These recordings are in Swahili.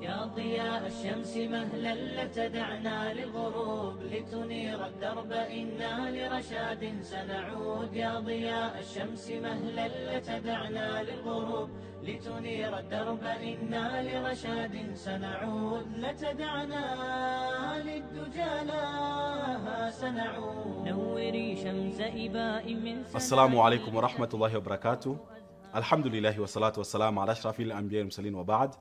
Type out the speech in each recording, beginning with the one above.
يا ضياء الشمس مهلا لتدعنا للغروب لتنير الدرب إنا لرشاد سنعود يا ضياء الشمس مهلا لتدعنا للغروب لتنير الدرب إنا لرشاد سنعود لتدعنا للدجالة سنعود نوري شمس إباء من السلام عليكم ورحمة الله وبركاته الحمد لله والصلاة والسلام على أشرف الأنبياء المرسلين وبعد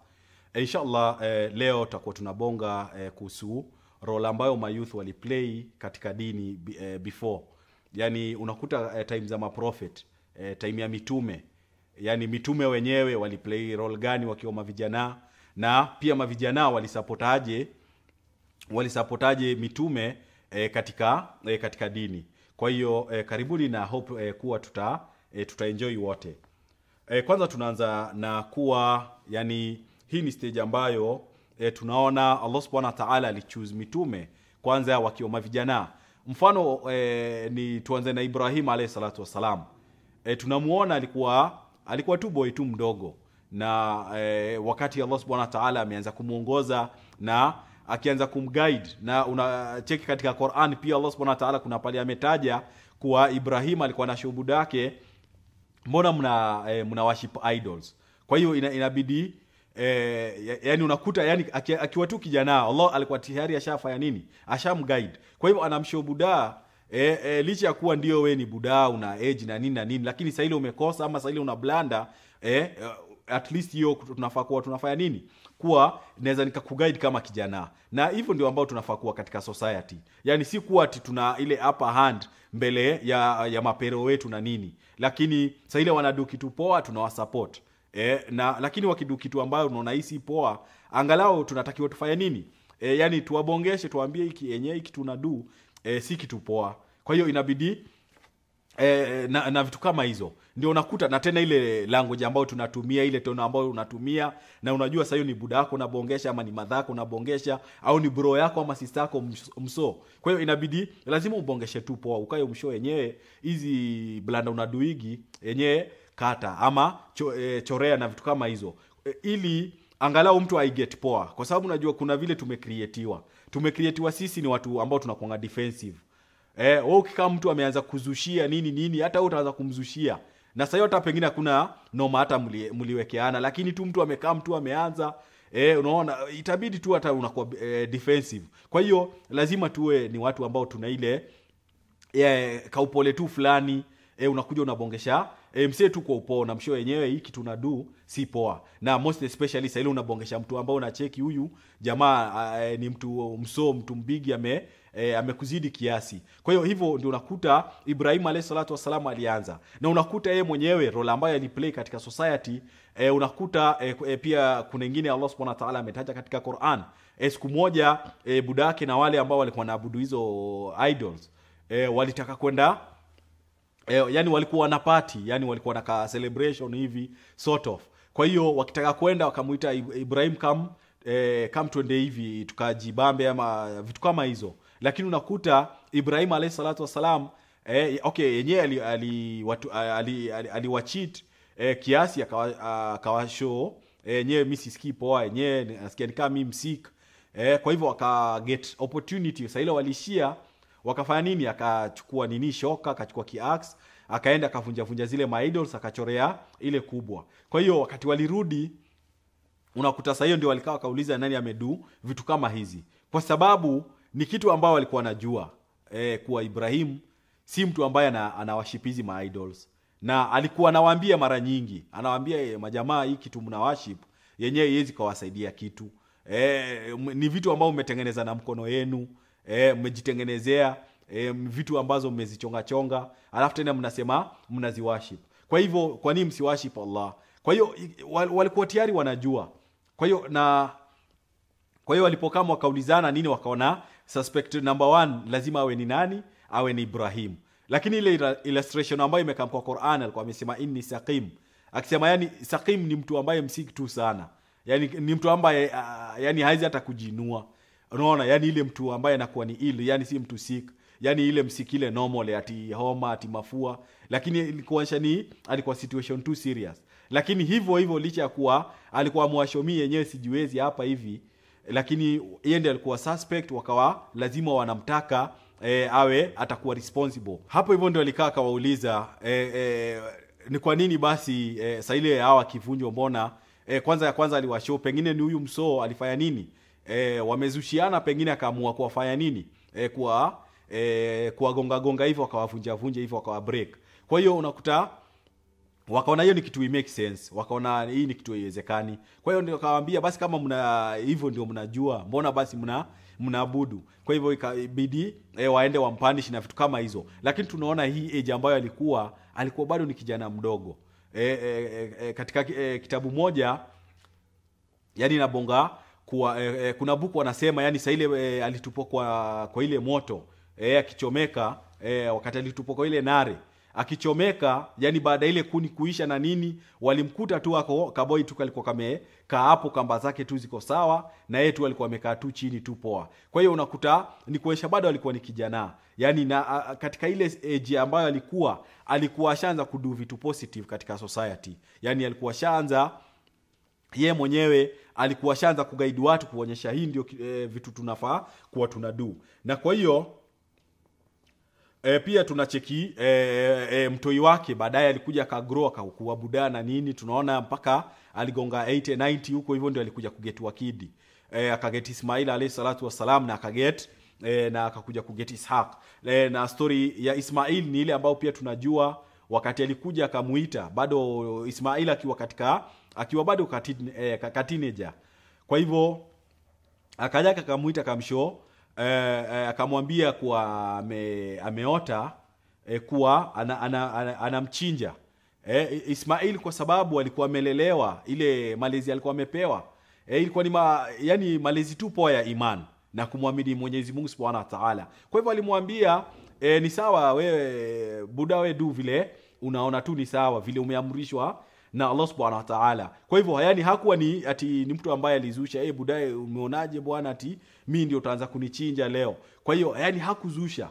Eh, inshallah eh, leo tutakuwa tunabonga eh, kuhusu role ambayo mayouth waliplay katika dini eh, before. yani unakuta eh, time za maprofet eh, time ya mitume, yani mitume wenyewe waliplay role gani wakiwa mavijana, na pia mavijana walisapotaje walisapotaje mitume eh, katika eh, katika dini. Kwa hiyo eh, karibuni na hope eh, kuwa tuta eh, tutaenjoy wote. Eh, kwanza tunaanza na kuwa yani hii ni stage ambayo e, tunaona Allah subhanahu wa ta'ala alichoose mitume kwanza wakioma vijana. Mfano e, ni tuanze na Ibrahim alayhi salatu wassalam. E, tunamuona alikuwa alikuwa tu boy tu mdogo na e, wakati Allah subhanahu wa ta'ala ameanza kumuongoza na akianza kumguide na unacheki katika Qur'an pia Allah subhanahu wa ta'ala kuna pale ametaja kuwa Ibrahim alikuwa na shuhuda yake, mbona mna e, mnawaship idols? Kwa hiyo ina, inabidi Eh, yani unakuta yani akiwa tu kijana Allah alikuwa tayari ashafanya nini, ashamguide. Kwa hivyo anamshow budaa e, eh, e, eh, licha ya kuwa ndio we ni budaa una age na nini na nini, lakini sasa ile umekosa ama sasa ile una blanda e, at least hiyo tunafaa kuwa tunafanya nini, kuwa naweza nikakuguide kama kijana, na hivyo ndio ambao tunafaa kuwa katika society. Yani si kuwa ati tuna ile upper hand mbele ya ya mapero wetu na nini, lakini sasa ile wanadu kitu poa, tunawasupport e, na lakini wakidu kitu ambayo unaona hii si poa, angalau tunatakiwa tufanye nini? E, yani tuwabongeshe, tuambie hiki yenye hiki tunadu e, eh, si kitu poa. Kwa hiyo inabidi e, na, na vitu kama hizo ndio unakuta na tena ile language ambayo tunatumia ile tono ambayo unatumia, na unajua sasa hiyo ni buda yako unabongesha, ama ni madhako unabongesha, au ni bro yako ama sister yako mso. Kwa hiyo inabidi lazima ubongeshe tu poa, ukae umsho yenyewe hizi blanda unaduigi yenyewe kata ama cho, e, chorea na vitu kama hizo e, ili angalau mtu aiget poa, kwa sababu najua kuna vile tumekrietiwa. Tumekrietiwa sisi ni watu ambao tunakuanga defensive eh. Wewe ukikaa mtu ameanza kuzushia nini nini, hata wewe utaanza kumzushia, na sasa hata pengine hakuna noma hata mliwekeana, lakini tu mtu amekaa mtu ameanza eh, unaona itabidi tu hata unakuwa eh, defensive. Kwa hiyo lazima tuwe ni watu ambao tuna ile eh, kaupole tu fulani eh, unakuja unabongesha Eh, mc tu kwa upoa, namsho yenyewe hiki tuna tunadu si poa, na most especially sasa ile unabongesha mtu ambao unacheki huyu jamaa uh, ni mtu mso mtu mbigi ame E, amekuzidi kiasi. Kwa hiyo hivyo ndio unakuta Ibrahim alayhi salatu wassalam alianza na unakuta yeye mwenyewe role ambayo aliplay katika society e, unakuta e, e, pia kuna ingine Allah subhanahu wa ta'ala ametaja katika Quran e, siku moja e, budake na wale ambao walikuwa naabudu hizo idols e, walitaka kwenda eh, yani walikuwa na party yani walikuwa na ka celebration hivi sort of kwa hiyo wakitaka kwenda wakamuita ibrahim kam eh, kam twende hivi tukajibambe ama vitu kama hizo lakini unakuta ibrahim alahi salatu wassalam eh, okay yenyewe aliwachit ali, ali, ali, ali, ali, eh, kiasi akawasho eh, yenyewe eh, mi sisikii poa yenyewe nasikia nikaa mi msik eh, kwa hivyo get opportunity saile walishia wakafanya nini akachukua nini shoka akachukua kiax akaenda akavunjavunja zile maidols akachorea ile kubwa kwa hiyo wakati walirudi unakuta saa hiyo ndio walikaa wakauliza nani amedu vitu kama hizi kwa sababu ni kitu ambao walikuwa wanajua e, kuwa ibrahim si mtu ambaye anawashipizi ana maidols na alikuwa anawaambia mara nyingi anawaambia eh, majamaa hii kitu mnawaship yenyewe iwezi kawasaidia kitu e, ni vitu ambao umetengeneza na mkono yenu e, mmejitengenezea e, vitu ambazo mmezichongachonga alafu tena mnasema mnaziwaship kwa hivyo kwa nini msiwaship allah kwa hiyo walikuwa tayari wanajua kwa hiyo na kwa hiyo walipokama wakaulizana nini wakaona suspect number one lazima awe ni nani awe ni ibrahim lakini ile illustration ambayo imekaa kwa quran alikuwa amesema inni saqim akisema yani saqim ni mtu ambaye msiki tu sana yani ni mtu ambaye uh, yani hawezi hata kujinua unaona yani ile mtu ambaye anakuwa ni ill yani si mtu sick yani ile msikile normal ati homa ati mafua lakini ilikuonyesha ni alikuwa situation too serious lakini hivyo hivyo licha ya kuwa alikuwa mwashomi yenyewe sijiwezi hapa hivi lakini yeye ndiye alikuwa suspect wakawa lazima wanamtaka e, awe atakuwa responsible hapo hivyo ndio alikaa akawauliza e, e, ni kwa nini basi e, saile hawa akivunjwa mbona e, kwanza ya kwanza aliwashow pengine ni huyu msoo alifanya nini e, wamezushiana, pengine akaamua kuwafanya nini e, kuwa e, eh, kuwagonga gonga hivyo, wakawavunja vunja hivyo, wakawa break. Kwa hiyo unakuta wakaona hiyo ni kitu i make sense, wakaona hii ni kitu haiwezekani. Kwa hiyo ndio akawaambia basi, kama mna hivyo ndio mnajua, mbona basi mna mnaabudu. Kwa hivyo ikabidi e, waende wampanish na vitu kama hizo, lakini tunaona hii age ambayo alikuwa alikuwa bado ni kijana mdogo e, e, e, katika e, kitabu moja yani nabonga kuwa, eh, eh, kuna buku wanasema yani saa ile e, alitupwa kwa, kwa ile moto eh, akichomeka eh, wakati alitupwa kwa ile nare akichomeka yani, baada ile kuni kuisha na nini, walimkuta tu ako kaboi tu kalikuwa kame kamekaa hapo, kamba zake tu ziko sawa, na yeye tu alikuwa amekaa tu chini tu poa. Kwa hiyo unakuta ni kuonyesha bado alikuwa ni kijana yani, na a, katika ile age ambayo alikuwa alikuwa ashaanza kudu vitu positive katika society, yani alikuwa ashaanza ye mwenyewe alikuwa shanza kugaidi watu kuonyesha hii ndio e, vitu tunafaa kuwa tunadu na kwa hiyo e, pia tunacheki e, e, mtoi wake baadaye alikuja kagro akakuwa buda na nini tunaona mpaka aligonga 80 90 huko hivyo ndio alikuja kugeti wakidi e, akageti ismail alayhi salatu wassalam na akaget e, na akakuja kugeti ishaq e, na story ya ismail ni ile ambayo pia tunajua wakati alikuja akamuita bado ismail akiwa katika akiwa bado katin, eh, katineja. Kwa hivyo akaja akamuita kamsho eh, eh, akamwambia kuwa ame, ameota eh, kuwa anamchinja ana, ana, ana, ana eh, Ismail kwa sababu alikuwa amelelewa ile malezi alikuwa amepewa eh, ilikuwa ni ma, yani malezi tu poa ya iman na kumwamini Mwenyezi Mungu Subhanahu wa Ta'ala. Kwa hivyo alimwambia e, ni sawa wewe buda we du vile unaona tu ni sawa vile umeamrishwa na Allah subhanahu wa ta'ala. Kwa hivyo yani hakuwa ni ati ni mtu ambaye alizusha, eh, budae umeonaje bwana, ati mimi ndio utaanza kunichinja leo. Kwa hiyo yani hakuzusha,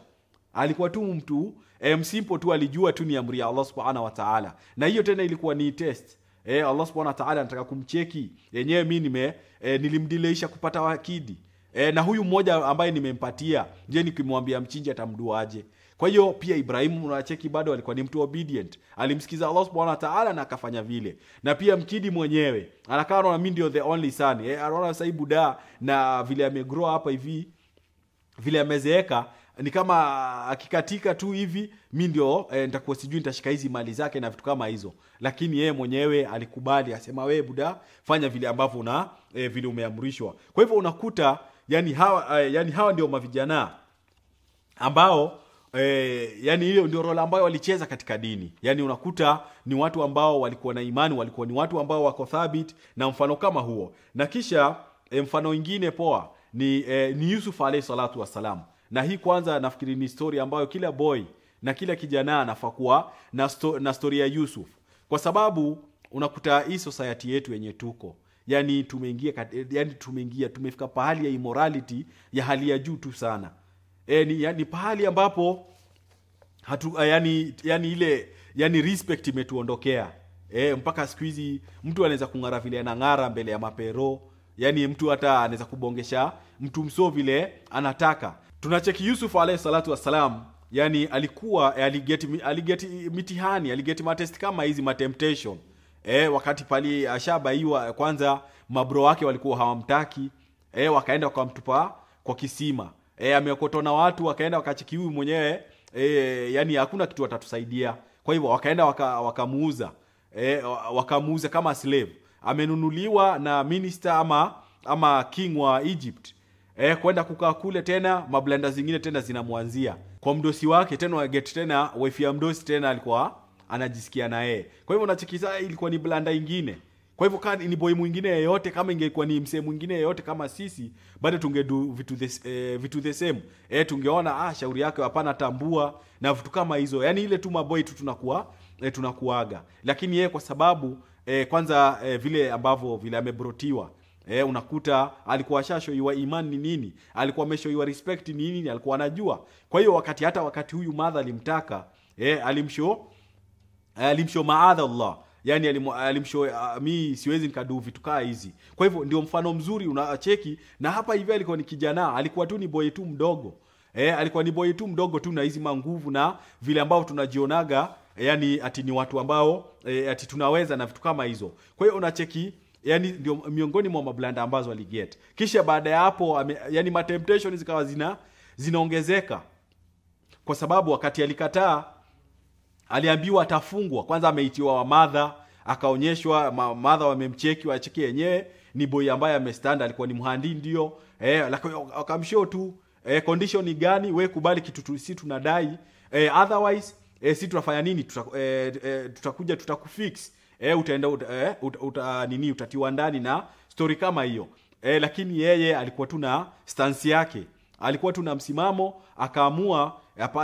alikuwa tu mtu e, msimpo tu, alijua tu ni amri ya Allah subhanahu wa ta'ala, na hiyo tena ilikuwa ni test e, Allah subhanahu wa ta'ala anataka kumcheki yenyewe, mimi nime e, nilimdileisha kupata wakidi e, na huyu mmoja ambaye nimempatia, je, nikimwambia mchinja atamduaje? Kwa hiyo pia Ibrahimu nacheki bado alikuwa ni mtu obedient, alimsikiza Allah subhana wataala na akafanya vile. Na pia mkidi mwenyewe anakaa anaona mi ndio the only son, e, anaona sasa buda na vile amegrow hapa hivi vile amezeeka ni kama akikatika tu hivi mi ndio e, nitakuwa sijui ntashika hizi mali zake na vitu kama hizo, lakini yeye mwenyewe alikubali, asema wee buda, fanya vile ambavyo na e, eh, vile umeamrishwa. Kwa hivyo unakuta yani hawa, e, yani hawa ndio mavijana ambao E, yani hiyo ndio role ambayo walicheza katika dini. Yani unakuta ni watu ambao walikuwa na imani, walikuwa ni watu ambao wako thabit na mfano kama huo. Na kisha e, mfano ingine poa ni e, ni Yusuf alayhi salatu wassalam. Na hii kwanza nafikiri ni story ambayo kila boy na kila kijana anafaa kuwa na, sto, na story ya Yusuf. Kwa sababu unakuta hii society yetu yenye tuko yani tumeingia yani tumeingia tumefika pahali ya immorality ya hali ya juu tu sana eh, ni, ni pahali ambapo hatu, eh, yani, yani ile yani respect imetuondokea eh, mpaka siku hizi mtu anaweza kung'ara vile anang'ara mbele ya mapero yani mtu hata anaweza kubongesha mtu mso vile anataka tunacheki yusuf alayhi salatu wassalam yani alikuwa eh, aligeti, aligeti mitihani aligeti matest kama hizi matemptation e, wakati pali ashabaiwa kwanza mabro wake walikuwa hawamtaki e, wakaenda wakamtupa kwa kisima e, na watu wakaenda wakachikiwi mwenyewe e, yani hakuna kitu watatusaidia kwa hivyo wakaenda waka, wakamuuza e, kama slave amenunuliwa na minister ama ama king wa Egypt e, kwenda kukaa kule tena mablanda zingine tena zinamwanzia kwa mdosi wake tena waget tena wife ya mdosi tena alikuwa anajisikia na yeye kwa hivyo nachikisa ilikuwa ni blanda ingine kwa hivyo kama ni boy mwingine yeyote, kama ingekuwa ni msee mwingine yeyote kama sisi, bado tungedu vitu the, eh, vitu the same eh, tungeona ah, shauri yake hapana, tambua na vitu kama hizo, yani ile tu maboy tu tunakuwa eh, tunakuaga. Lakini yeye kwa sababu eh, kwanza eh, vile ambavyo vile amebrotiwa E, unakuta alikuwa ashashoiwa imani ni nini, alikuwa ameshoiwa respect ni nini, alikuwa anajua. Kwa hiyo wakati hata wakati huyu madha alimtaka eh, alimsho eh, alimsho maadha Allah yani alimsho ah, mi siwezi nikadu vitu kaa hizi. Kwa hivyo ndio mfano mzuri unacheki, na hapa hivi alikuwa ni kijana, alikuwa tu ni boy tu mdogo e, alikuwa ni boy tu mdogo tu na hizi manguvu na vile ambavyo tunajionaga eh, yani ati ni watu ambao e, ati tunaweza na vitu kama hizo. Kwa hiyo unacheki yani ndio miongoni mwa mablanda ambazo aliget. Kisha baada ya hapo yani matemptation zikawa zina zinaongezeka kwa sababu wakati alikataa aliambiwa atafungwa. Kwanza ameitiwa wamadha, akaonyeshwa mamadha wamemcheki wacheki yenyewe ni boi ambaye amestand, alikuwa ni mhandi ndio eh, akamshow tu eh, condition ni gani? We kubali kitu tu, si tunadai eh, otherwise eh, si tunafanya nini? Tuta, eh, eh, tutakuja tutakufix eh, utaenda uta, eh, uta, uta, nini utatiwa ndani na story kama hiyo eh, lakini yeye alikuwa tu na stansi yake, alikuwa tu na msimamo, akaamua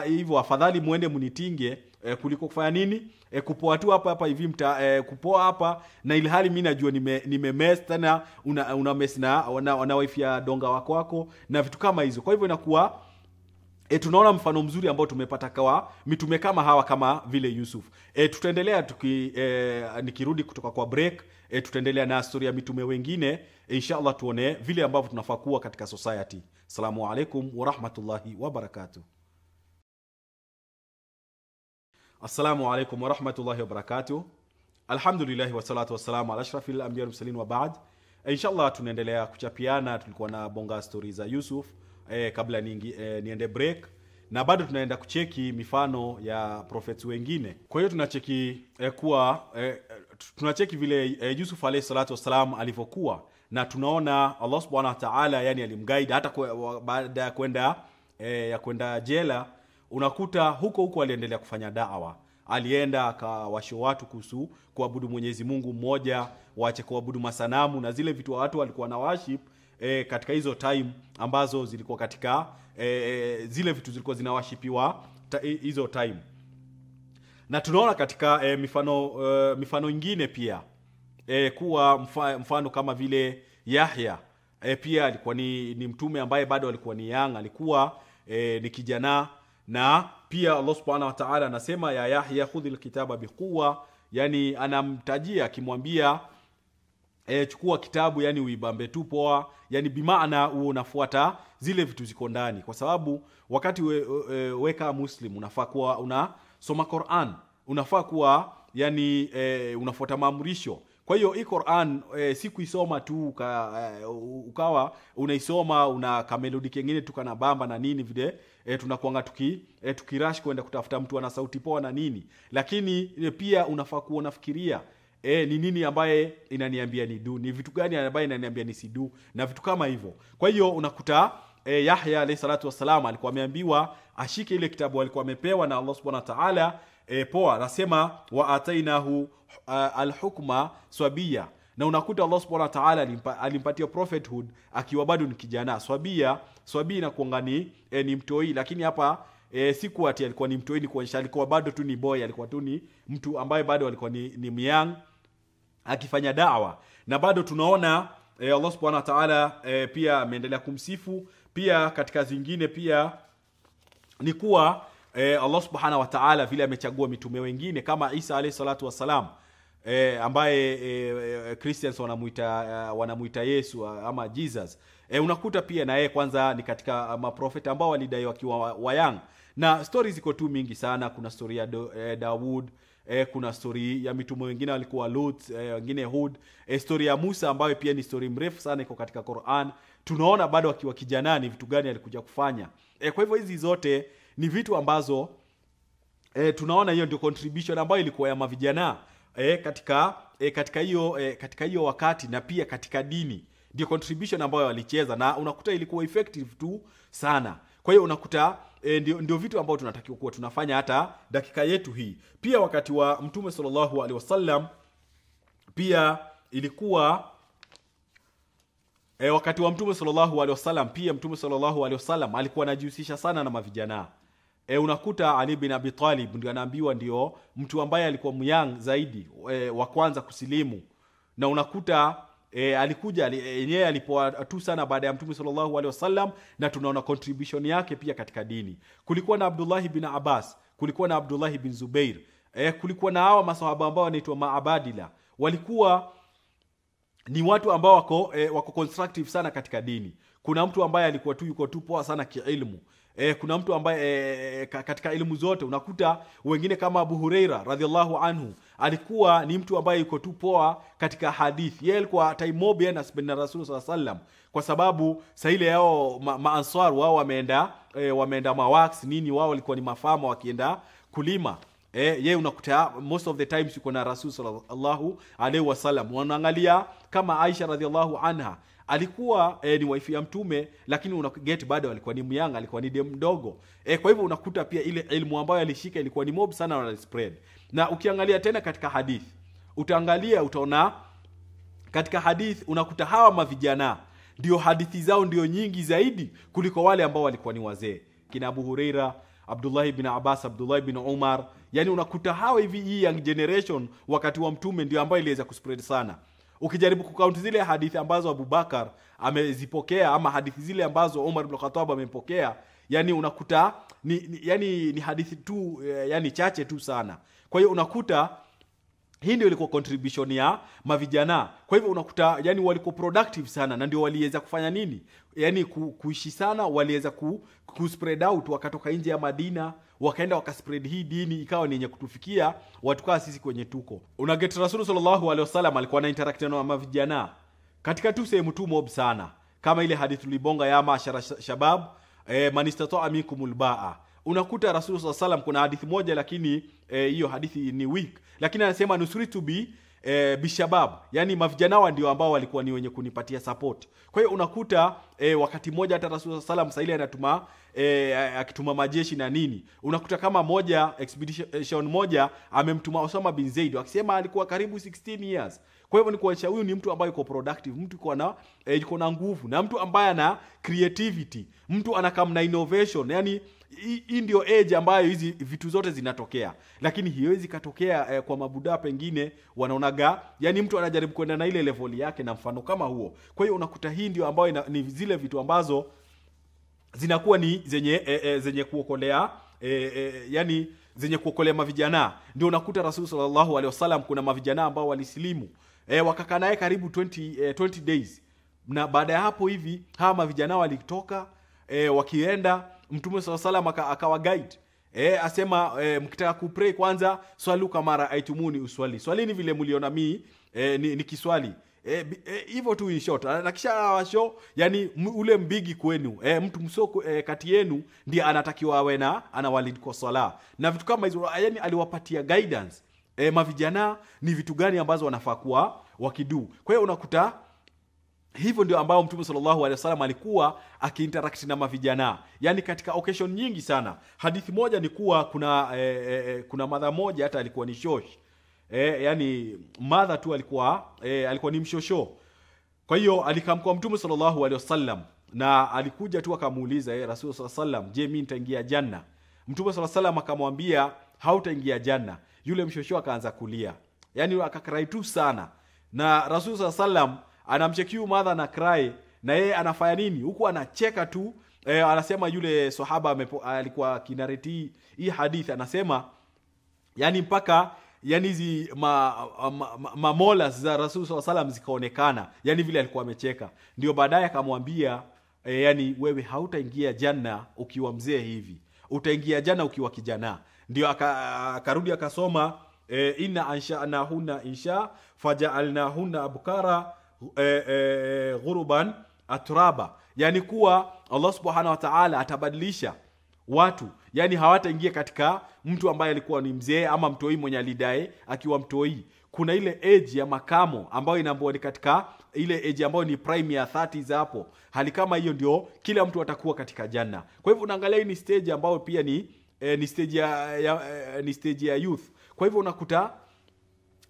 hivyo, afadhali muende mnitinge e, kuliko kufanya nini e, kupoa tu hapa hapa hivi mta e, kupoa hapa na hali mimi najua nime nime mess tena una, una mess na na, na wife ya donga wako wako na vitu kama hizo. Kwa hivyo inakuwa E, tunaona mfano mzuri ambao tumepata kwa mitume kama hawa kama vile Yusuf. E, tutaendelea tuki, e, nikirudi kutoka kwa break e, tutaendelea na historia ya mitume wengine e, inshallah tuone vile ambavyo tunafaa kuwa katika society. Assalamu alaikum warahmatullahi wabarakatuh. Assalamu alaikum warahmatullahi wabarakatu alhamdulilahi wasalatu wassalamu ala ashrafil anbiya mursalin wa Inshallah tunaendelea kuchapiana, tulikuwa na bonga stori za Yusuf e, kabla ningi, e, niende break na bado tunaenda kucheki mifano ya profeti wengine. Kwa hiyo tunacheki e, kuwa e, tunacheki vile e, Yusuf alayhi salatu wassalam alivyokuwa na tunaona Allah subhanahu wa ta'ala yani alimguide hata baada ya kwenda e, ya kwenda jela unakuta huko huko aliendelea kufanya dawa alienda akawasho watu kuhusu kuabudu Mwenyezi Mungu mmoja, wache kuabudu masanamu na zile vitu watu walikuwa na worship e, katika hizo time ambazo zilikuwa katika e, e zile vitu zilikuwa zinawashipiwa hizo time, na tunaona katika e, mifano e, mifano ingine pia e, kuwa mfa, mfano kama vile Yahya e, pia alikuwa ni, ni mtume ambaye bado alikuwa ni young, alikuwa e, ni kijana na pia Allah subhanahu wa ta'ala anasema ya Yahya khudhi lkitaba biquwa, yani anamtajia akimwambia e, chukua kitabu yani uibambe tu poa, yani bimana huo unafuata zile vitu ziko ndani, kwa sababu wakati we, we, e, weka muslim unafaa kuwa unasoma Qur'an, unafaa kuwa yani e, unafuata maamrisho kwa hiyo hii Quran e, eh, si kuisoma tu uka, uh, ukawa unaisoma una kamelodi kengine tu kana bamba na nini vile e, tunakuanga tuki e, tukirash kwenda kutafuta mtu ana sauti poa na nini, lakini e, pia unafaa kuwa unafikiria E, ni nini ambaye inaniambia ni du, ni vitu gani ambaye inaniambia ni sidu na vitu kama hivyo. Kwa hiyo unakuta e, Yahya alayhi salatu wassalam alikuwa ameambiwa ashike ile kitabu alikuwa amepewa na Allah subhanahu wa ta'ala e, poa nasema wa atainahu alhukma swabia na unakuta allah subhanahu wa taala alimpa, alimpatia prophethood akiwa bado ni kijana swabia swabia inakuanga ni e, ni mtoi lakini hapa e, siku ati alikuwa ni mtoi ni kuonyesha alikuwa bado tu ni boy alikuwa tu ni mtu ambaye bado alikuwa ni, ni myang akifanya dawa na bado tunaona e, allah subhanahu wa taala e, pia ameendelea kumsifu pia katika zingine pia ni kuwa e, Allah subhanahu wa ta'ala vile amechagua mitume wengine kama Isa alayhi salatu wassalam e, ambaye e, e, Christians wanamuita wanamuita Yesu ama Jesus e, unakuta pia na yeye kwanza ni katika maprofeta ambao walidai wakiwa wayang na stori ziko tu mingi sana kuna stori ya e, Daud e, kuna stori ya mitume wengine walikuwa Lut e, wengine Hud e, stori ya Musa ambayo pia ni stori mrefu sana iko katika Quran tunaona bado akiwa kijanani vitu gani alikuja kufanya e, kwa hivyo hizi zote ni vitu ambazo e, tunaona hiyo ndio contribution ambayo ilikuwa ya mavijana e, katika e, katika hiyo e, katika hiyo wakati na pia katika dini ndio contribution ambayo walicheza, na unakuta ilikuwa effective tu sana. Kwa hiyo unakuta e, ndio, ndio vitu ambavyo tunatakiwa kuwa tunafanya hata dakika yetu hii. Pia wakati wa Mtume sallallahu alaihi wasallam pia ilikuwa e, wakati wa Mtume sallallahu alaihi wasallam pia Mtume sallallahu alaihi wasallam alikuwa anajihusisha sana na mavijana e, unakuta Ali bin abitalib ndio anaambiwa ndio mtu ambaye alikuwa myang zaidi e, wa kwanza kusilimu na unakuta e, alikuja e, yenyewe alipoa tu sana baada ya mtume sallallahu alaihi wasallam, na tunaona contribution yake pia katika dini. Kulikuwa na Abdullahi bin Abbas, kulikuwa na Abdullahi bin Zubair e, kulikuwa na hawa masahaba ambao wanaitwa maabadila, walikuwa ni watu ambao wako, e, wako constructive sana katika dini. Kuna mtu ambaye alikuwa tu yuko tu poa sana kiilmu E, kuna mtu ambaye e, katika elimu zote unakuta wengine kama Abu Huraira radhiallahu anhu alikuwa ni mtu ambaye yuko tu poa katika hadithi. Yeye alikuwa taimobi na sibina Rasul sallallahu alaihi wasallam kwa sababu saile yao maanswar ma, wao wameenda e, wameenda mawaks nini, wao walikuwa ni mafama wakienda kulima. Eh, yeye unakuta most of the times yuko na Rasul sallallahu alaihi wasallam. Wanaangalia kama Aisha radhiallahu anha alikuwa e, ni wife ya mtume, lakini unaget bado alikuwa ni myanga, alikuwa ni dem mdogo e, kwa hivyo unakuta pia ile ilmu ambayo alishika ilikuwa ni mob sana, spread na ukiangalia tena katika hadith utaangalia utaona katika hadith unakuta hawa mavijana ndio hadithi zao ndio nyingi zaidi kuliko wale ambao walikuwa ni wazee kina Abu Huraira, Abdullahi bin Abbas, Abdullahi bin Umar. Yani unakuta hawa hivi, hii young generation wakati wa mtume ndio ambayo iliweza kuspread sana ukijaribu kukaunti zile hadithi ambazo Abubakar amezipokea ama hadithi zile ambazo Umar ibn Khattab amepokea, yani unakuta ni, ni, yani, ni hadithi tu eh, yani chache tu sana. Kwa hiyo unakuta hii ndio ilikuwa contribution ya mavijana. Kwa hivyo unakuta yani walikuwa productive sana, na ndio waliweza kufanya nini, yani kuishi sana, waliweza ku, ku spread out, wakatoka nje ya Madina wakaenda wakaspread hii dini ikawa ni yenye kutufikia watu kaa sisi kwenye tuko. Una get Rasul sallallahu alaihi wasallam alikuwa na interact na mavijana katika tu sehemu tu mob sana, kama ile hadithi libonga ya mashara shabab e, eh, manistatoa minkumul baa unakuta Rasul sallallahu alaihi wasallam kuna hadithi moja, lakini eh, hiyo e, hadithi ni weak, lakini anasema nusritu bi e, bishabab, yani mavijana hawa ndio ambao walikuwa ni wenye kunipatia support. Kwa hiyo unakuta e, wakati mmoja hata Rasul sallam saili anatuma e, akituma majeshi na nini, unakuta kama moja expedition moja amemtuma Osama bin Zaid akisema alikuwa karibu 16 years. Kwa hivyo ni kuonyesha huyu ni mtu ambaye yuko productive, mtu yuko na e, yuko na nguvu na mtu ambaye ana creativity, mtu anakamna innovation yani hii ndio age ambayo hizi vitu zote zinatokea, lakini hiwezi katokea eh, kwa mabudaa pengine wanaonaga, yani mtu anajaribu kwenda na ile level yake na mfano kama huo. Kwa hiyo unakuta hii ndio ambayo ina, ni zile vitu ambazo zinakuwa ni zenye eh, eh, zenye kuokolea eh, eh, yani zenye kuokolea mavijana. Ndio unakuta Rasul sallallahu alaihi wasallam kuna mavijana ambao walisilimu eh, wakakaa naye karibu 20, eh, 20 days na baada ya hapo hivi hawa mavijana walitoka eh, wakienda Mtume saa salam akawa guide E, asema e, mkitaka kupray kwanza swalu kamara aitumuni uswali swalini vile mliona mi e, ni, ni kiswali hivyo e, e, tu in short na kisha awasho yani ule mbigi kwenu e, mtu mso e, kati yenu ndiye anatakiwa awe na anawalid kwa sala na vitu kama hizo ah, yani aliwapatia guidance e, mavijana ni vitu gani ambazo wanafaa kuwa wakidu kwa hiyo unakuta hivyo ndio ambayo mtume salllahu alehi wasallam alikuwa akiinterakti na mavijana, yaani katika occasion nyingi sana. Hadithi moja ni kuwa kuna eh, eh, eh kuna madha moja hata alikuwa ni shosh eh, yani madha tu alikuwa eh, alikuwa ni mshosho. Kwa hiyo alikamkwa mtume salllahu alehi wasallam na alikuja tu akamuuliza eh, Rasul saa salam je, mi nitaingia janna? Mtume saa salam akamwambia hautaingia janna. Yule mshosho akaanza kulia, yani akakarai tu sana na Rasul saa salam anamcheki huyu madha na krai na yeye anafanya nini huku anacheka tu e, anasema yule sahaba alikuwa kinareti hii hadithi anasema yani mpaka yani hizi mamolas ma, ma, ma, ma za rasul saa salam zikaonekana yani vile alikuwa amecheka ndio baadaye akamwambia e, yani wewe hautaingia janna ukiwa mzee hivi utaingia jana ukiwa kijana ndio akarudi aka akasoma e, inna anshanahuna insha fajaalnahuna abkara e, e, ghuruban atraba, yani kuwa Allah subhanahu wa ta'ala atabadilisha watu, yani hawataingia katika mtu ambaye alikuwa ni mzee ama mtoi mwenye alidae akiwa mtoi. Kuna ile age ya makamo ambayo inaambua ni katika ile age ambayo ni prime ya 30 za hapo, hali kama hiyo ndio kila mtu atakuwa katika janna. Kwa hivyo unaangalia hii ni stage ambayo pia ni eh, ni stage ya, ya eh, ni stage ya youth. Kwa hivyo unakuta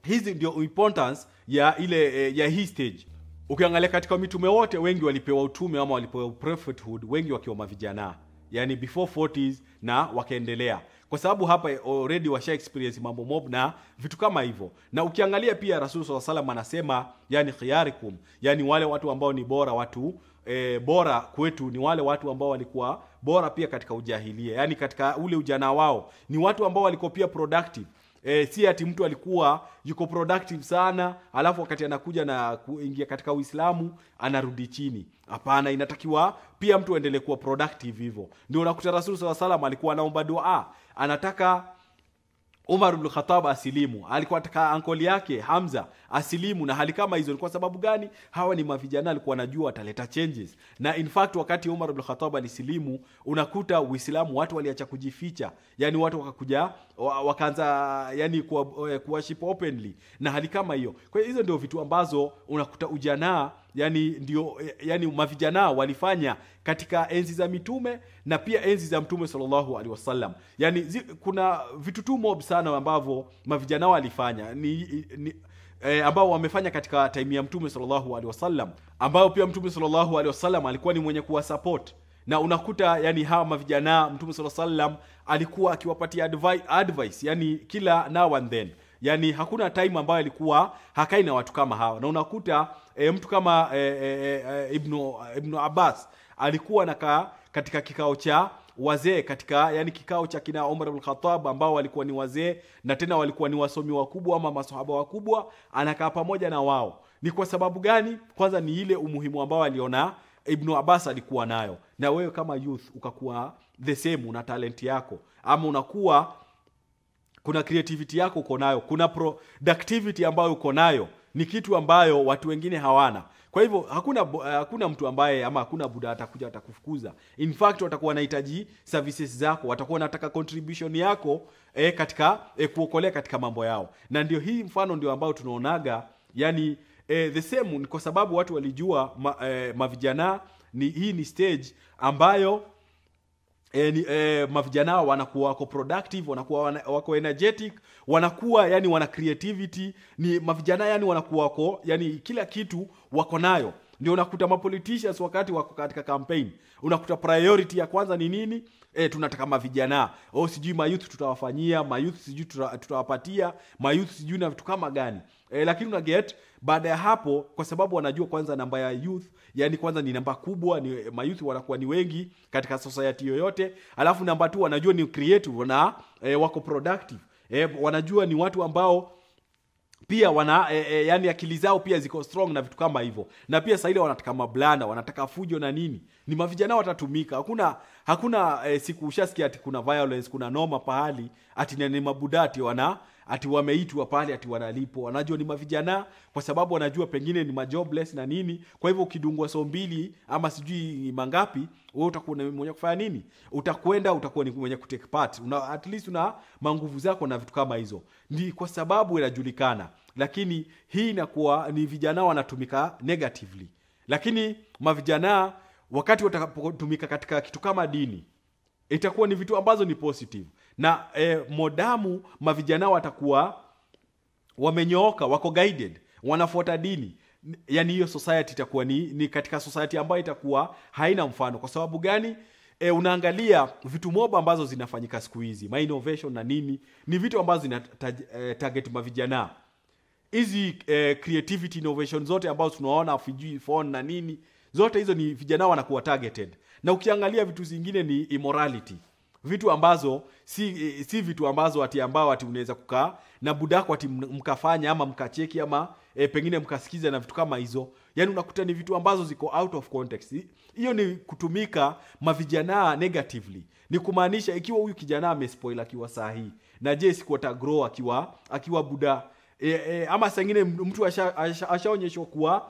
Hizi ndio importance ya ile eh, ya hii stage. Ukiangalia katika mitume wote, wengi walipewa utume ama walipewa prophethood, wengi wakiwa mavijana, yani before 40s na wakaendelea, kwa sababu hapa eh, already washa experience mambo mob na vitu kama hivyo. Na ukiangalia pia Rasul sallallahu alaihi wasallam anasema yani khiyarikum, yani wale watu ambao ni bora watu e, bora kwetu ni wale watu ambao walikuwa bora pia katika ujahilia, yani katika ule ujana wao ni watu ambao walikuwa pia productive e, si ati mtu alikuwa yuko productive sana alafu wakati anakuja na kuingia katika Uislamu anarudi chini. Hapana, inatakiwa pia mtu aendelee kuwa productive hivyo. Ndio unakuta Rasul sallallahu alaihi wasallam alikuwa anaomba dua, ah, anataka Umar ibn asilimu, alikuwa taka ankoli yake Hamza asilimu na hali kama hizo. Ni kwa sababu gani? Hawa ni mavijana, alikuwa anajua wataleta changes. Na in fact wakati Umar ibn alisilimu, unakuta Uislamu watu waliacha kujificha, yani watu wakakuja wakaanza yani kuwaship eh, openly na hali kama hiyo. Kwa hiyo hizo ndio vitu ambazo unakuta ujanaa yani ndio yani mavijana walifanya katika enzi za mitume na pia enzi za mtume sallallahu alaihi wasallam. Yani zi, kuna vitu tu mob sana ambavyo mavijana walifanya ni, ni E, ambao wamefanya katika time ya mtume sallallahu alaihi wasallam, ambao pia mtume sallallahu alaihi wasallam alikuwa ni mwenye support na unakuta yani hawa mavijana mtume sallallahu alaihi wasallam alikuwa akiwapatia advice yani kila now and then yani hakuna time ambayo alikuwa hakai na watu kama hawa na unakuta e, mtu kama e, e, e, Ibnu, Ibnu Abbas alikuwa nakaa katika kikao cha wazee katika yani kikao cha kina Umar bin Khattab ambao walikuwa ni wazee na tena walikuwa ni wasomi wakubwa ama masohaba wakubwa, anakaa pamoja na wao. Ni kwa sababu gani? Kwanza ni ile umuhimu ambao aliona Ibn Abbas alikuwa nayo, na wewe kama youth ukakuwa the same, una talent yako ama unakuwa kuna creativity yako uko nayo, kuna productivity ambayo uko nayo, ni kitu ambayo watu wengine hawana. Kwa hivyo hakuna eh, hakuna mtu ambaye ama hakuna buda atakuja atakufukuza. In fact watakuwa wanahitaji services zako, watakuwa wanataka contribution yako e, katika e, kuokolea katika mambo yao, na ndio hii mfano ndio ambao tunaonaga yani e, the same ni kwa sababu watu walijua ma, e, mavijana ni hii ni stage ambayo E, ni, e, mavijana hao wanakuwa wako productive, wanakuwa wana, wako energetic, wanakuwa yani wana creativity. Ni mavijana yani wanakuwa wako yani kila kitu wako nayo. Ndio unakuta mapoliticians wakati wako katika campaign, unakuta priority ya kwanza ni nini? e, tunataka mavijana oh, sijui mayuth tutawafanyia mayuth sijui tutawapatia mayuth sijui na vitu kama gani e, lakini una get baada ya hapo kwa sababu wanajua kwanza namba ya youth yani kwanza ni namba kubwa ni eh, mayouth wanakuwa ni wengi katika society yoyote alafu namba tu wanajua ni creative na e, wako productive e, wanajua ni watu ambao pia wana e, e, yani akili zao pia ziko strong na vitu kama hivyo, na pia sasa ile wanataka mablanda wanataka fujo na nini, ni mavijana watatumika. Hakuna hakuna e, siku ushasikia ati kuna violence, kuna noma pahali ati ni mabudati wana ati wameitwa pale ati wanalipo Wanajua ni mavijana, kwa sababu wanajua pengine ni majobless na nini. Kwa hivyo ukidungwa so mbili ama sijui mangapi, wewe utakuwa ni mwenye kufanya nini? Utakwenda, utakuwa ni mwenye kutake part, una at least una manguvu zako na vitu kama hizo, ni kwa sababu inajulikana. Lakini hii inakuwa ni vijana wanatumika negatively, lakini mavijana wakati watakapotumika katika kitu kama dini itakuwa ni vitu ambazo ni positive na e, modamu mavijana watakuwa wamenyooka, wako guided, wanafuata dini yani hiyo society itakuwa ni, ni katika society ambayo itakuwa haina mfano. Kwa sababu gani? E, unaangalia vitu moba ambazo zinafanyika siku hizi ma innovation na nini, ni vitu ambazo zina eh, target mavijana hizi eh, creativity innovation zote ambazo tunaona vijui phone na nini, zote hizo ni vijana wanakuwa targeted, na ukiangalia vitu zingine ni immorality vitu ambazo si, si vitu ambazo ati ambao ati unaweza kukaa na budako ati mkafanya ama mkacheki ama e, pengine mkasikiza na vitu kama hizo yani unakuta ni vitu ambazo ziko out of context hiyo ni kutumika mavijana negatively ni kumaanisha ikiwa huyu kijana amespoil akiwa sahi na je sikuota grow akiwa akiwa buda e, e, ama sangine mtu ashaonyeshwa asha, asha kuwa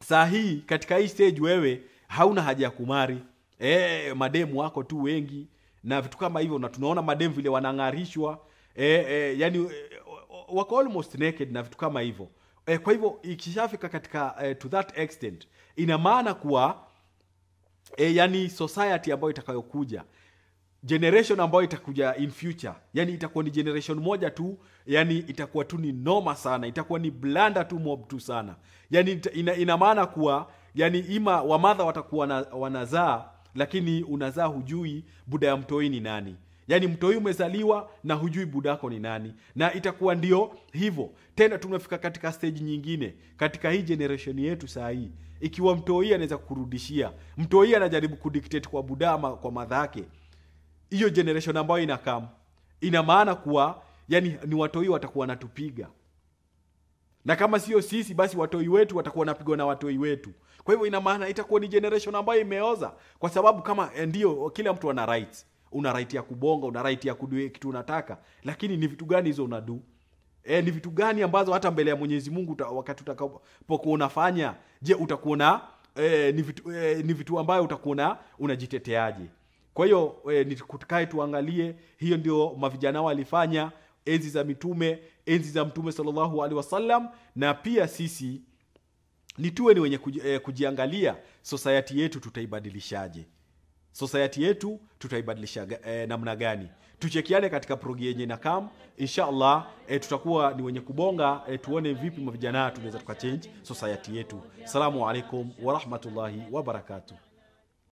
sahii katika hii stage wewe hauna haja ya kumari e, mademu wako tu wengi na vitu kama hivyo, na tunaona madem vile wanang'arishwa e, e, yani e, wako almost naked na vitu kama hivyo e, kwa hivyo ikishafika katika e, to that extent, ina maana kuwa e, yani society ambayo itakayokuja generation ambayo itakuja in future, yani itakuwa ni generation moja tu, yani itakuwa tu ni noma sana, itakuwa ni blanda tu mob tu sana, yani ina, ina maana kuwa yani ima wamadha watakuwa wanazaa wana lakini unazaa hujui buda ya mtoi ni nani yaani mtoi umezaliwa na hujui budako ni nani na itakuwa ndio hivyo tena tunafika katika steji nyingine katika hii generation yetu saa hii ikiwa mtoi anaweza kurudishia mtoi anajaribu ku kwa buda ama kwa madhake hiyo generation ambayo inakam ina maana kuwa yani ni watoi watakuwa natupiga na kama sio sisi, basi watoi wetu watakuwa wanapigwa na watoi wetu. Kwa hivyo ina maana itakuwa ni generation ambayo imeoza, kwa sababu kama eh, ndio kila mtu ana rights. Una right ya kubonga, una right ya kudue kitu unataka, lakini ni vitu gani hizo unadu? E, eh, ni vitu gani ambazo hata mbele ya Mwenyezi Mungu uta, wakati utakapokuwa unafanya, je, utakuona e, eh, ni vitu e, ni vitu ambayo utakuona unajiteteaje? Kwa hiyo e, nitukae tuangalie, hiyo ndio mavijana walifanya enzi za mitume enzi za mtume sallallahu alaihi wasallam, na pia sisi ni tuwe ni wenye eh, kujiangalia sosayati yetu tutaibadilishaje? sosayati yetu tutaibadilisha eh, namna gani? Tuchekiane katika progi yenye na kam inshallah, eh, tutakuwa ni wenye kubonga eh, tuone vipi mavijana tunaweza tukachange sosayati yetu. Salamu alaikum warahmatullahi wabarakatuh.